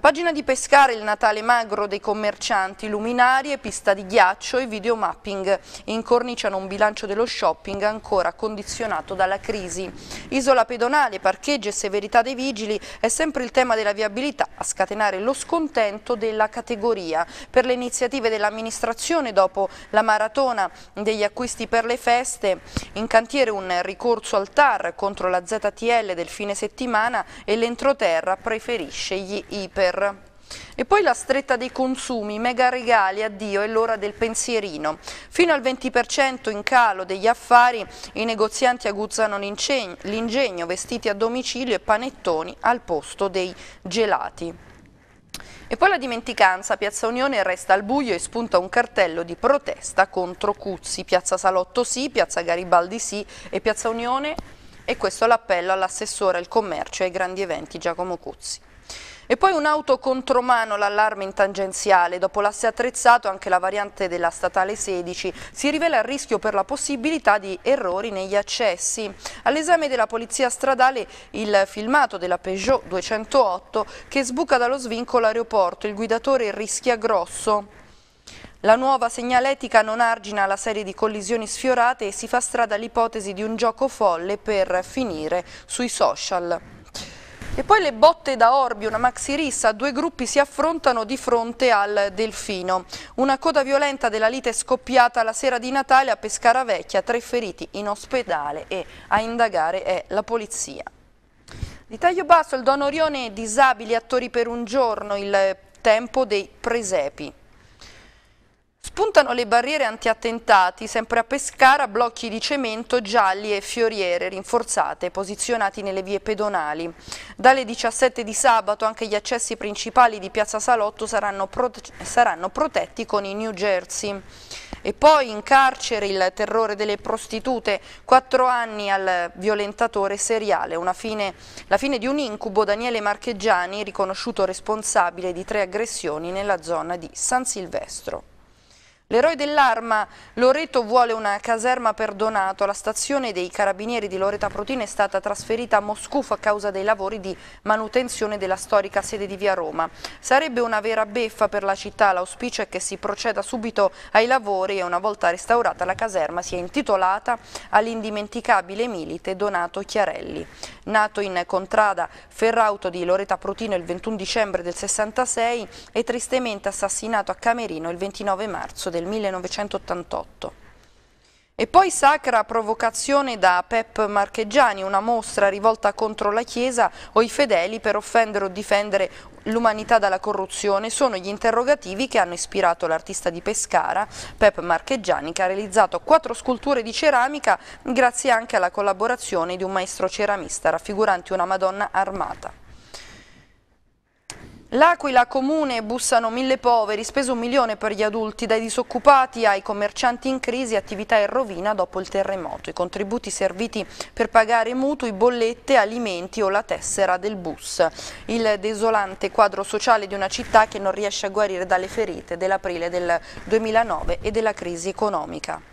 La pagina di pescare il Natale magro dei commercianti, luminarie, pista di ghiaccio e videomapping incorniciano un bilancio dello shopping ancora condizionato dalla crisi. Isola pedonale, parcheggio e severità dei vigili è sempre il tema della viabilità a scatenare lo scontento della categoria. Per le iniziative dell'amministrazione dopo la maratona degli acquisti per le feste, in cantiere un ricorso al TAR contro la ZTL del fine settimana e l'entroterra preferisce gli iper. Voltaire. E poi la stretta dei consumi, mega regali, addio, è l'ora del pensierino. Fino al 20% in calo degli affari, i negozianti aguzzano l'ingegno, vestiti a domicilio e panettoni al posto dei gelati. E poi la dimenticanza, Piazza Unione resta al buio e spunta un cartello di protesta contro Cuzzi, Piazza Salotto sì, Piazza Garibaldi sì e Piazza Unione e questo è l'appello all'assessore al commercio e ai grandi eventi Giacomo Cuzzi. E poi un'auto contromano l'allarme in tangenziale, dopo l'asse attrezzato anche la variante della statale 16 si rivela a rischio per la possibilità di errori negli accessi. All'esame della polizia stradale il filmato della Peugeot 208 che sbuca dallo svincolo aeroporto, il guidatore rischia grosso. La nuova segnaletica non argina la serie di collisioni sfiorate e si fa strada l'ipotesi di un gioco folle per finire sui social. E poi le botte da Orbi, una maxi rissa, due gruppi si affrontano di fronte al Delfino. Una coda violenta della lite è scoppiata la sera di Natale a Pescara Vecchia, tre feriti in ospedale e a indagare è la polizia. Di taglio basso il Don Orione disabili attori per un giorno, il tempo dei presepi. Spuntano le barriere antiattentati, sempre a Pescara, blocchi di cemento gialli e fioriere rinforzate posizionati nelle vie pedonali. Dalle 17 di sabato anche gli accessi principali di Piazza Salotto saranno, prote saranno protetti con i New Jersey. E poi in carcere il terrore delle prostitute, quattro anni al violentatore seriale, fine, la fine di un incubo Daniele Marcheggiani, riconosciuto responsabile di tre aggressioni nella zona di San Silvestro. L'eroe dell'arma Loreto vuole una caserma per Donato. La stazione dei carabinieri di Loreta Protina è stata trasferita a Moscufo a causa dei lavori di manutenzione della storica sede di Via Roma. Sarebbe una vera beffa per la città. L'auspicio è che si proceda subito ai lavori e una volta restaurata la caserma sia intitolata all'indimenticabile milite Donato Chiarelli. Nato in contrada Ferrauto di Loreta Protina il 21 dicembre del 66 e tristemente assassinato a Camerino il 29 marzo del del 1988. E poi sacra provocazione da Pep Marcheggiani, una mostra rivolta contro la Chiesa o i fedeli per offendere o difendere l'umanità dalla corruzione, sono gli interrogativi che hanno ispirato l'artista di Pescara, Pep Marcheggiani, che ha realizzato quattro sculture di ceramica grazie anche alla collaborazione di un maestro ceramista raffigurante una Madonna armata. L'Aquila Comune bussano mille poveri, speso un milione per gli adulti, dai disoccupati ai commercianti in crisi, attività in rovina dopo il terremoto. I contributi serviti per pagare mutui, bollette, alimenti o la tessera del bus. Il desolante quadro sociale di una città che non riesce a guarire dalle ferite dell'aprile del 2009 e della crisi economica.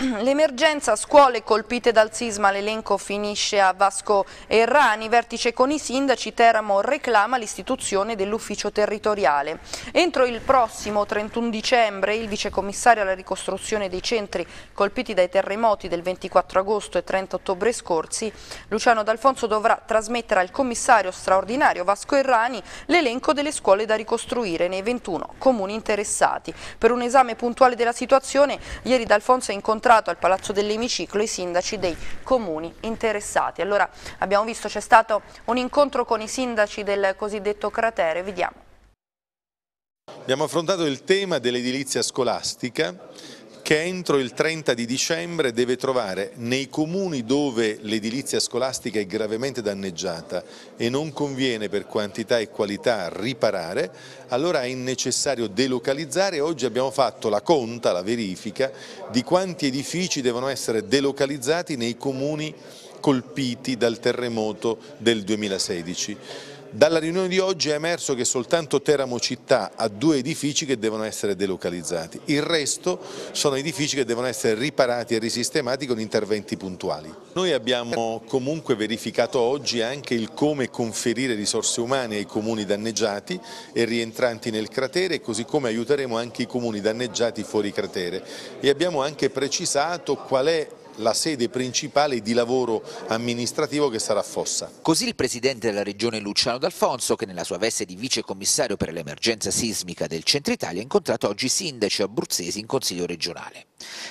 L'emergenza scuole colpite dal sisma, l'elenco finisce a Vasco Errani, vertice con i sindaci, Teramo reclama l'istituzione dell'ufficio territoriale. Entro il prossimo 31 dicembre il vicecommissario alla ricostruzione dei centri colpiti dai terremoti del 24 agosto e 30 ottobre scorsi, Luciano D'Alfonso dovrà trasmettere al commissario straordinario Vasco Errani l'elenco delle scuole da ricostruire nei 21 comuni interessati. Per un esame puntuale della situazione, ieri D'Alfonso ha incontrato incontrato al Palazzo dell'Emiciclo i sindaci dei comuni interessati. Allora abbiamo visto c'è stato un incontro con i sindaci del cosiddetto cratere, vediamo. Abbiamo affrontato il tema dell'edilizia scolastica che entro il 30 di dicembre deve trovare nei comuni dove l'edilizia scolastica è gravemente danneggiata e non conviene per quantità e qualità riparare, allora è necessario delocalizzare. Oggi abbiamo fatto la conta, la verifica di quanti edifici devono essere delocalizzati nei comuni colpiti dal terremoto del 2016. Dalla riunione di oggi è emerso che soltanto Teramo città ha due edifici che devono essere delocalizzati, il resto sono edifici che devono essere riparati e risistemati con interventi puntuali. Noi abbiamo comunque verificato oggi anche il come conferire risorse umane ai comuni danneggiati e rientranti nel cratere così come aiuteremo anche i comuni danneggiati fuori cratere e abbiamo anche precisato qual è la sede principale di lavoro amministrativo che sarà Fossa. Così il presidente della regione Luciano D'Alfonso, che nella sua veste di vice commissario per l'emergenza sismica del centro Italia, ha incontrato oggi i sindaci abruzzesi in consiglio regionale.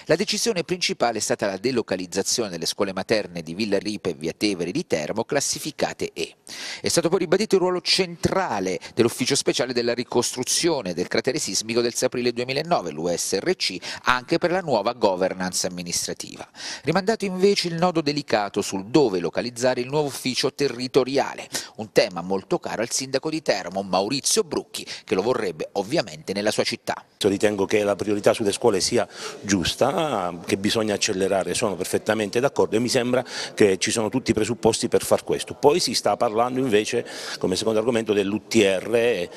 La decisione principale è stata la delocalizzazione delle scuole materne di Villa Ripe e Via Tevere di Termo, classificate E. È stato poi ribadito il ruolo centrale dell'ufficio speciale della ricostruzione del cratere sismico del 6 aprile 2009, l'USRC, anche per la nuova governance amministrativa. Rimandato invece il nodo delicato sul dove localizzare il nuovo ufficio territoriale, un tema molto caro al sindaco di Teramo, Maurizio Brucchi, che lo vorrebbe ovviamente nella sua città. Io Ritengo che la priorità sulle scuole sia giusta, che bisogna accelerare, sono perfettamente d'accordo e mi sembra che ci sono tutti i presupposti per far questo. Poi si sta parlando invece, come secondo argomento, dell'UTR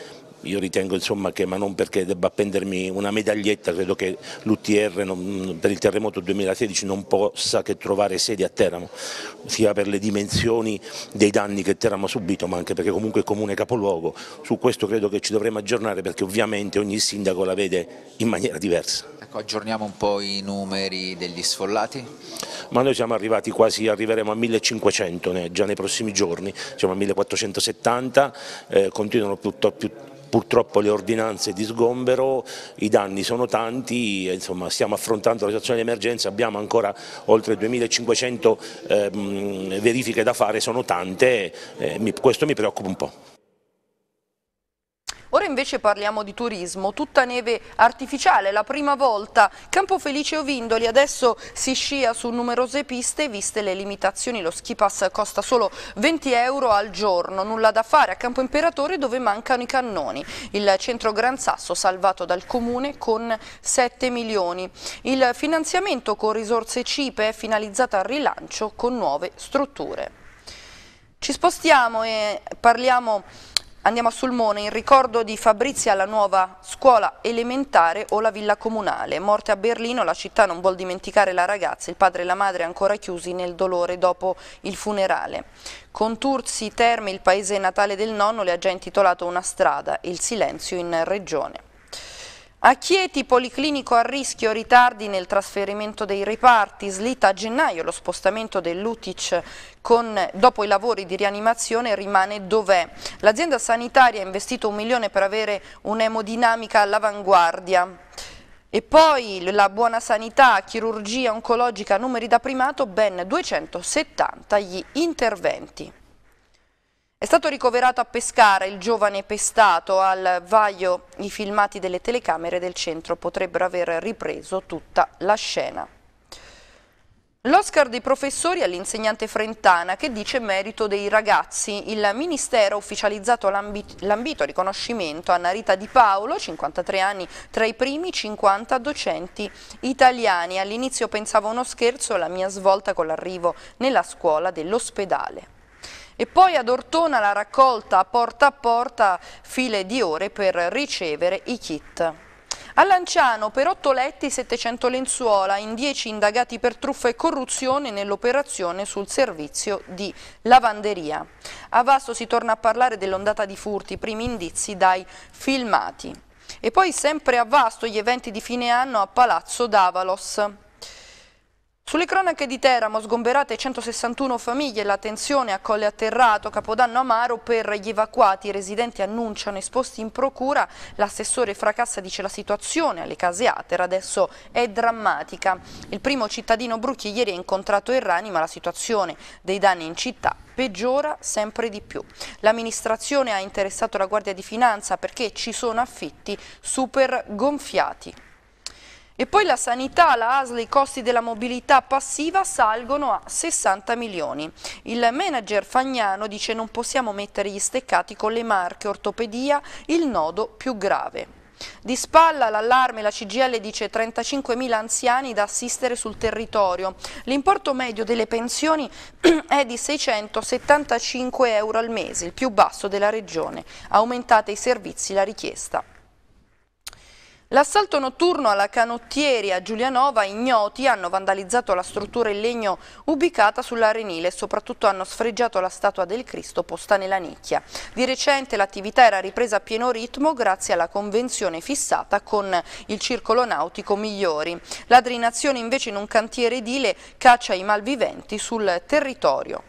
io ritengo insomma, che, ma non perché debba appendermi una medaglietta, credo che l'UTR per il terremoto 2016 non possa che trovare sede a Teramo, sia per le dimensioni dei danni che Teramo ha subito, ma anche perché comunque è comune capoluogo. Su questo credo che ci dovremmo aggiornare perché ovviamente ogni sindaco la vede in maniera diversa. Ecco, aggiorniamo un po' i numeri degli sfollati? Ma noi siamo arrivati quasi, arriveremo a 1500 né, già nei prossimi giorni, siamo a 1470, eh, continuano piuttosto più purtroppo le ordinanze di sgombero, i danni sono tanti, insomma, stiamo affrontando la situazione di emergenza, abbiamo ancora oltre 2500 eh, verifiche da fare, sono tante, eh, questo mi preoccupa un po'. Ora invece parliamo di turismo, tutta neve artificiale, la prima volta. Campofelice o Vindoli, adesso si scia su numerose piste, viste le limitazioni, lo ski pass costa solo 20 euro al giorno, nulla da fare a Campo Imperatore dove mancano i cannoni. Il centro Gran Sasso salvato dal comune con 7 milioni. Il finanziamento con risorse CIPE è finalizzato al rilancio con nuove strutture. Ci spostiamo e parliamo Andiamo a Sulmone, in ricordo di Fabrizia la nuova scuola elementare o la villa comunale. Morte a Berlino, la città non vuol dimenticare la ragazza, il padre e la madre ancora chiusi nel dolore dopo il funerale. Con Turzi Terme, il paese natale del nonno, le ha già intitolato una strada, il silenzio in regione. A Chieti, policlinico a rischio ritardi nel trasferimento dei reparti, slitta a gennaio lo spostamento dell'Utic dopo i lavori di rianimazione rimane dov'è. L'azienda sanitaria ha investito un milione per avere un'emodinamica all'avanguardia. E poi la buona sanità, chirurgia oncologica, numeri da primato, ben 270 gli interventi. È stato ricoverato a Pescara il giovane pestato al vaglio. I filmati delle telecamere del centro potrebbero aver ripreso tutta la scena. L'Oscar dei professori all'insegnante Frentana che dice merito dei ragazzi. Il Ministero ha ufficializzato l'ambito riconoscimento a Narita Di Paolo, 53 anni, tra i primi 50 docenti italiani. All'inizio pensavo uno scherzo la mia svolta con l'arrivo nella scuola dell'ospedale. E poi ad Ortona la raccolta porta a porta file di ore per ricevere i kit. A Lanciano per 8 letti 700 lenzuola in 10 indagati per truffa e corruzione nell'operazione sul servizio di lavanderia. A Vasto si torna a parlare dell'ondata di furti, primi indizi dai filmati. E poi sempre a Vasto gli eventi di fine anno a Palazzo Davalos. Sulle cronache di Teramo, sgomberate 161 famiglie, la tensione a Colle Atterrato, Capodanno Amaro per gli evacuati. I residenti annunciano esposti in procura. L'assessore Fracassa dice la situazione alle case Ater adesso è drammatica. Il primo cittadino Brucchi ieri ha incontrato Errani, ma la situazione dei danni in città peggiora sempre di più. L'amministrazione ha interessato la Guardia di Finanza perché ci sono affitti super gonfiati. E poi la sanità, la ASL, i costi della mobilità passiva salgono a 60 milioni. Il manager Fagnano dice non possiamo mettere gli steccati con le marche ortopedia, il nodo più grave. Di spalla l'allarme, la CGL dice 35.000 anziani da assistere sul territorio. L'importo medio delle pensioni è di 675 euro al mese, il più basso della regione. Aumentate i servizi la richiesta. L'assalto notturno alla canottieri a Giulianova, ignoti hanno vandalizzato la struttura in legno ubicata sull'Arenile e soprattutto hanno sfregiato la statua del Cristo posta nella nicchia. Di recente l'attività era ripresa a pieno ritmo grazie alla convenzione fissata con il circolo nautico Migliori. L'adrinazione invece in un cantiere edile caccia i malviventi sul territorio.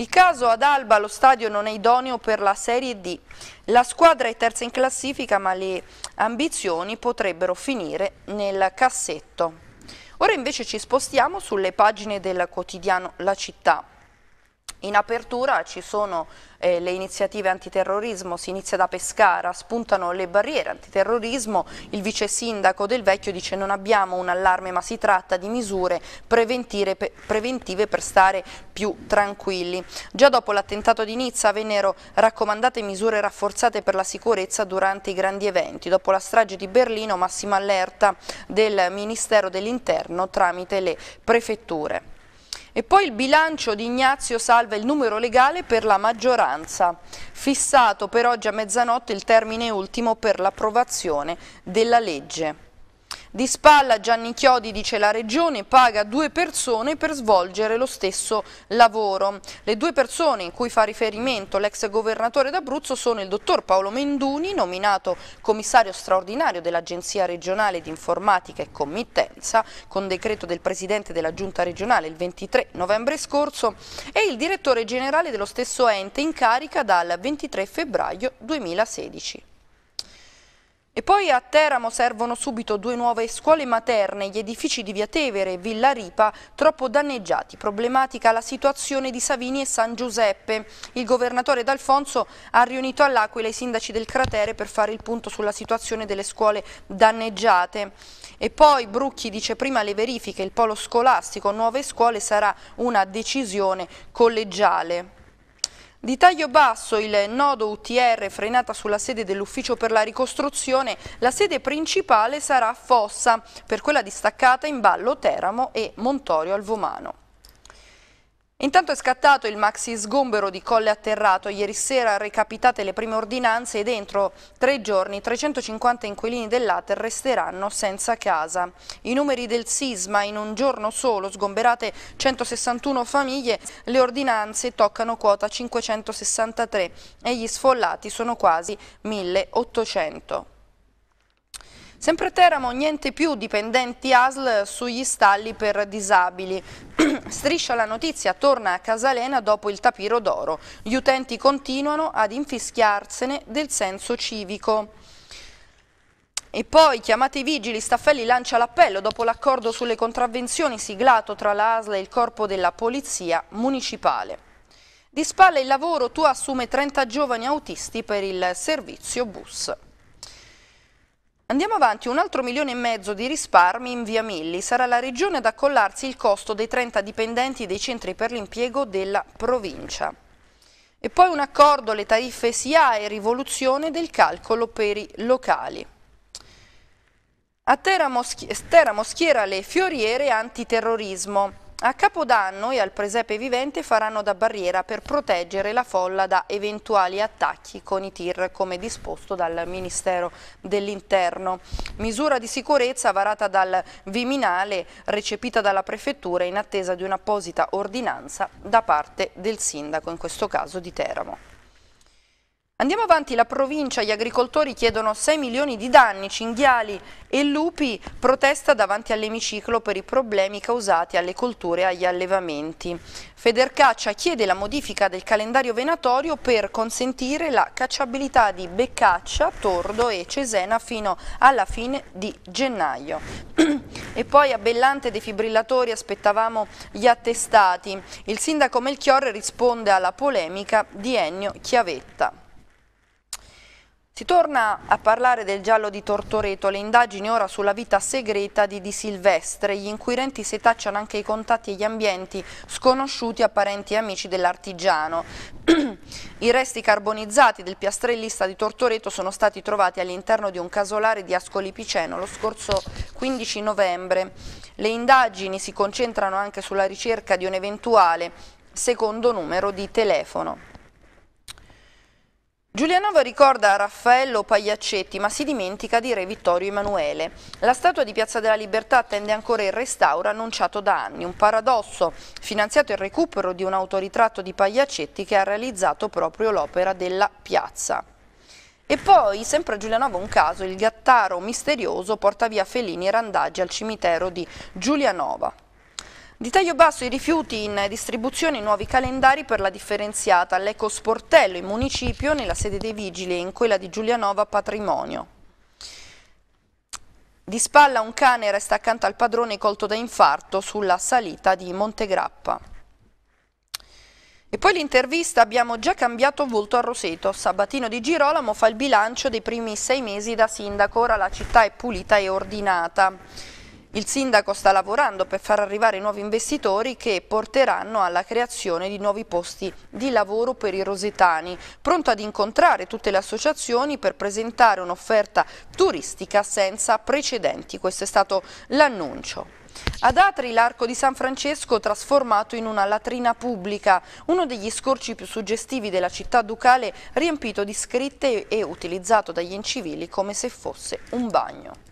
Il caso ad Alba lo stadio non è idoneo per la Serie D. La squadra è terza in classifica ma le ambizioni potrebbero finire nel cassetto. Ora invece ci spostiamo sulle pagine del quotidiano La Città. In apertura ci sono eh, le iniziative antiterrorismo, si inizia da Pescara, spuntano le barriere antiterrorismo, il vice sindaco del Vecchio dice non abbiamo un allarme ma si tratta di misure pe preventive per stare più tranquilli. Già dopo l'attentato di Nizza vennero raccomandate misure rafforzate per la sicurezza durante i grandi eventi, dopo la strage di Berlino massima allerta del Ministero dell'Interno tramite le prefetture. E poi il bilancio di Ignazio salva il numero legale per la maggioranza, fissato per oggi a mezzanotte il termine ultimo per l'approvazione della legge. Di spalla Gianni Chiodi dice la Regione paga due persone per svolgere lo stesso lavoro. Le due persone in cui fa riferimento l'ex governatore d'Abruzzo sono il dottor Paolo Menduni, nominato commissario straordinario dell'Agenzia regionale di informatica e committenza, con decreto del Presidente della Giunta regionale il 23 novembre scorso, e il direttore generale dello stesso ente in carica dal 23 febbraio 2016. E poi a Teramo servono subito due nuove scuole materne, gli edifici di Via Tevere e Villa Ripa troppo danneggiati, problematica la situazione di Savini e San Giuseppe. Il governatore D'Alfonso ha riunito all'Aquila i sindaci del cratere per fare il punto sulla situazione delle scuole danneggiate. E poi Brucchi dice prima le verifiche, il polo scolastico, nuove scuole sarà una decisione collegiale. Di taglio basso il nodo UTR frenata sulla sede dell'ufficio per la ricostruzione, la sede principale sarà Fossa, per quella distaccata in ballo Teramo e Montorio al Vomano. Intanto è scattato il maxi sgombero di Colle Atterrato, ieri sera recapitate le prime ordinanze e dentro tre giorni 350 inquilini dell'Ater resteranno senza casa. I numeri del sisma in un giorno solo, sgomberate 161 famiglie, le ordinanze toccano quota 563 e gli sfollati sono quasi 1800. Sempre a Teramo, niente più dipendenti ASL sugli stalli per disabili. Striscia la notizia, torna a Casalena dopo il tapiro d'oro. Gli utenti continuano ad infischiarsene del senso civico. E poi chiamate i vigili, Staffelli lancia l'appello dopo l'accordo sulle contravvenzioni siglato tra la ASL e il corpo della polizia municipale. Di spalle il lavoro, tu assume 30 giovani autisti per il servizio bus. Andiamo avanti, un altro milione e mezzo di risparmi in via Milli. Sarà la regione ad accollarsi il costo dei 30 dipendenti dei centri per l'impiego della provincia. E poi un accordo, le tariffe SIA e rivoluzione del calcolo per i locali. A Teramo, Teramo schiera le fioriere antiterrorismo. A Capodanno e al presepe vivente faranno da barriera per proteggere la folla da eventuali attacchi con i tir come disposto dal Ministero dell'Interno. Misura di sicurezza varata dal Viminale, recepita dalla Prefettura in attesa di un'apposita ordinanza da parte del sindaco, in questo caso di Teramo. Andiamo avanti, la provincia, gli agricoltori chiedono 6 milioni di danni, cinghiali e lupi, protesta davanti all'emiciclo per i problemi causati alle colture e agli allevamenti. Federcaccia chiede la modifica del calendario venatorio per consentire la cacciabilità di Beccaccia, Tordo e Cesena fino alla fine di gennaio. e poi a Bellante defibrillatori aspettavamo gli attestati. Il sindaco Melchior risponde alla polemica di Ennio Chiavetta. Si torna a parlare del giallo di Tortoreto, le indagini ora sulla vita segreta di Di Silvestre. Gli inquirenti setacciano anche i contatti e gli ambienti sconosciuti a parenti e amici dell'artigiano. I resti carbonizzati del piastrellista di Tortoreto sono stati trovati all'interno di un casolare di Ascoli Piceno lo scorso 15 novembre. Le indagini si concentrano anche sulla ricerca di un eventuale secondo numero di telefono. Giulianova ricorda Raffaello Pagliaccetti ma si dimentica di Re Vittorio Emanuele. La statua di Piazza della Libertà attende ancora il restauro annunciato da anni, un paradosso, finanziato il recupero di un autoritratto di Pagliaccetti che ha realizzato proprio l'opera della piazza. E poi, sempre a Giulianova un caso, il gattaro misterioso porta via felini e randaggi al cimitero di Giulianova. Di taglio basso i rifiuti in distribuzione, i nuovi calendari per la differenziata all'ecosportello in municipio, nella sede dei vigili e in quella di Giulianova Patrimonio. Di spalla un cane resta accanto al padrone colto da infarto sulla salita di Montegrappa. E poi l'intervista abbiamo già cambiato volto a Roseto. Sabatino di Girolamo fa il bilancio dei primi sei mesi da sindaco, ora la città è pulita e ordinata. Il sindaco sta lavorando per far arrivare nuovi investitori che porteranno alla creazione di nuovi posti di lavoro per i rosetani, pronto ad incontrare tutte le associazioni per presentare un'offerta turistica senza precedenti. Questo è stato l'annuncio. Ad Atri l'arco di San Francesco trasformato in una latrina pubblica, uno degli scorci più suggestivi della città ducale riempito di scritte e utilizzato dagli incivili come se fosse un bagno.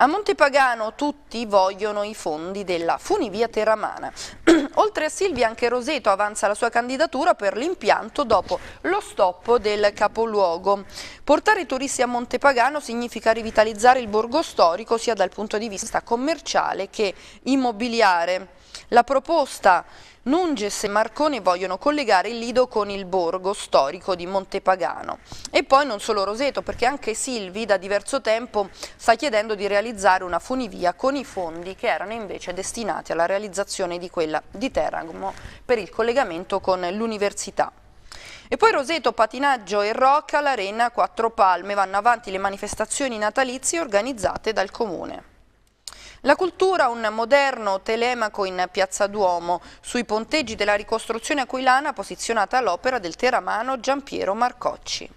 A Montepagano tutti vogliono i fondi della Funivia Terramana. Oltre a Silvia, anche Roseto avanza la sua candidatura per l'impianto dopo lo stop del capoluogo. Portare i turisti a Montepagano significa rivitalizzare il borgo storico sia dal punto di vista commerciale che immobiliare. La proposta Nunges e Marconi vogliono collegare il Lido con il borgo storico di Montepagano. E poi non solo Roseto, perché anche Silvi da diverso tempo sta chiedendo di realizzare una funivia con i fondi che erano invece destinati alla realizzazione di quella di Teramo per il collegamento con l'università. E poi Roseto, Patinaggio e Rocca, l'Arena, Quattro Palme, vanno avanti le manifestazioni natalizie organizzate dal Comune. La cultura, un moderno telemaco in Piazza Duomo, sui ponteggi della ricostruzione aquilana posizionata l'opera del teramano Giampiero Marcocci.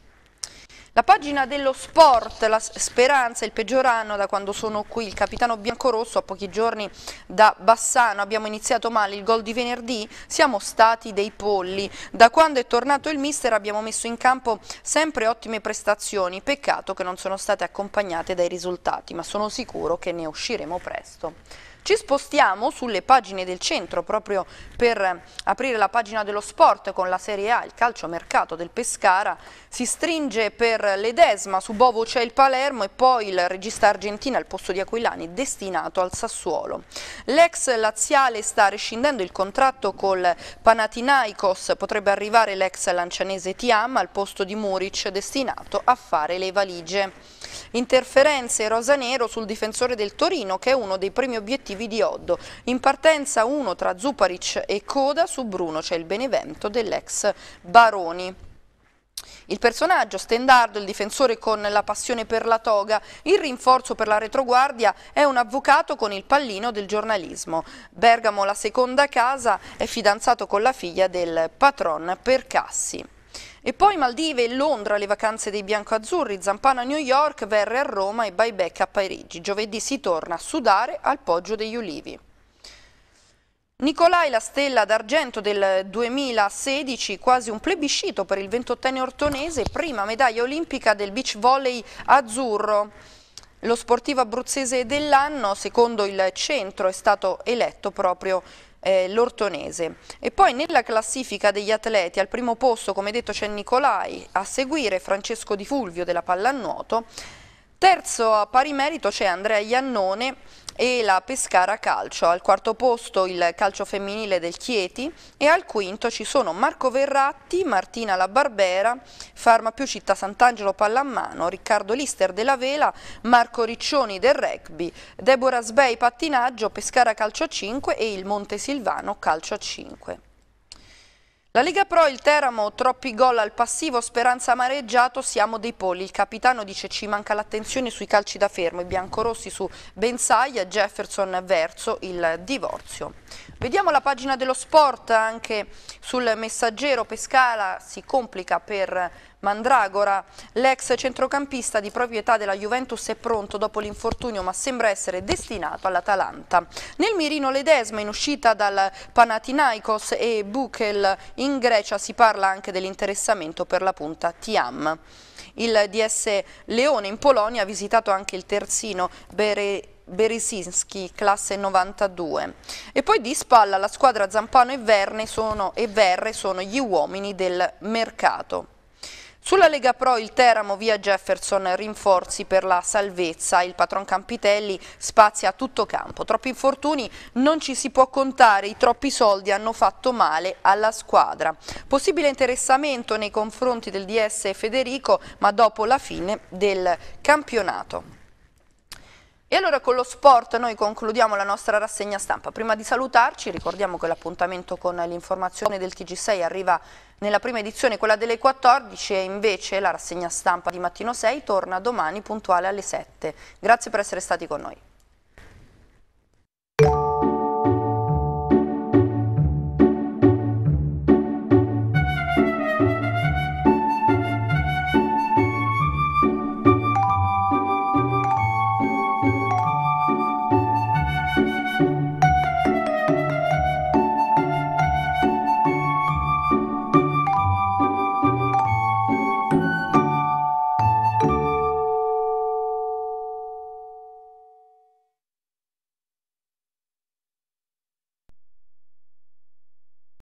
La pagina dello sport, la speranza, il peggior anno da quando sono qui, il capitano biancorosso a pochi giorni da Bassano, abbiamo iniziato male il gol di venerdì, siamo stati dei polli, da quando è tornato il mister abbiamo messo in campo sempre ottime prestazioni, peccato che non sono state accompagnate dai risultati, ma sono sicuro che ne usciremo presto. Ci spostiamo sulle pagine del centro proprio per eh, aprire la pagina dello sport con la Serie A, il calciomercato del Pescara si stringe per l'Edesma, su Bovo c'è il Palermo e poi il regista argentino al posto di Aquilani destinato al Sassuolo. L'ex laziale sta rescindendo il contratto col Panathinaikos, potrebbe arrivare l'ex lancianese Tiam al posto di Muric destinato a fare le valigie. Interferenze rosa-nero sul difensore del Torino che è uno dei primi obiettivi di Oddo. In partenza uno tra Zuparic e Coda, su Bruno c'è il Benevento dell'ex Baroni. Il personaggio, Stendardo, il difensore con la passione per la toga, il rinforzo per la retroguardia è un avvocato con il pallino del giornalismo. Bergamo, la seconda casa, è fidanzato con la figlia del patron Percassi. E poi Maldive e Londra, le vacanze dei biancoazzurri, Zampana a New York, Verre a Roma e Buyback a Parigi. Giovedì si torna a sudare al Poggio degli Ulivi. Nicolai, la stella d'argento del 2016, quasi un plebiscito per il ventottenne ortonese, prima medaglia olimpica del beach volley azzurro. Lo sportivo abruzzese dell'anno, secondo il centro, è stato eletto proprio eh, l'Ortonese. E poi nella classifica degli atleti al primo posto, come detto, c'è Nicolai, a seguire Francesco Di Fulvio della Pallanuoto, terzo a pari merito c'è Andrea Iannone, e la Pescara Calcio. Al quarto posto il calcio femminile del Chieti e al quinto ci sono Marco Verratti, Martina La Barbera, Farma più Città Sant'Angelo Pallamano, Riccardo Lister della Vela, Marco Riccioni del rugby, Deborah Sbei Pattinaggio, Pescara Calcio 5 e il Monte Silvano Calcio 5. La Lega Pro, il Teramo, troppi gol al passivo, Speranza amareggiato, siamo dei poli. Il capitano dice ci manca l'attenzione sui calci da fermo, i biancorossi su Bensaglia, Jefferson verso il divorzio. Vediamo la pagina dello sport anche sul messaggero Pescala, si complica per Mandragora. L'ex centrocampista di proprietà della Juventus è pronto dopo l'infortunio ma sembra essere destinato all'Atalanta. Nel mirino Ledesma in uscita dal Panathinaikos e Bukel in Grecia si parla anche dell'interessamento per la punta Tiam. Il DS Leone in Polonia ha visitato anche il terzino Bere Beresinski, classe 92. E poi di spalla la squadra Zampano e, Verne sono, e Verre sono gli uomini del mercato. Sulla Lega Pro il Teramo via Jefferson rinforzi per la salvezza, il patron Campitelli spazia a tutto campo, troppi infortuni non ci si può contare, i troppi soldi hanno fatto male alla squadra. Possibile interessamento nei confronti del DS Federico ma dopo la fine del campionato. E allora con lo sport noi concludiamo la nostra rassegna stampa. Prima di salutarci ricordiamo che l'appuntamento con l'informazione del TG6 arriva nella prima edizione, quella delle 14 e invece la rassegna stampa di Mattino 6 torna domani puntuale alle 7. Grazie per essere stati con noi.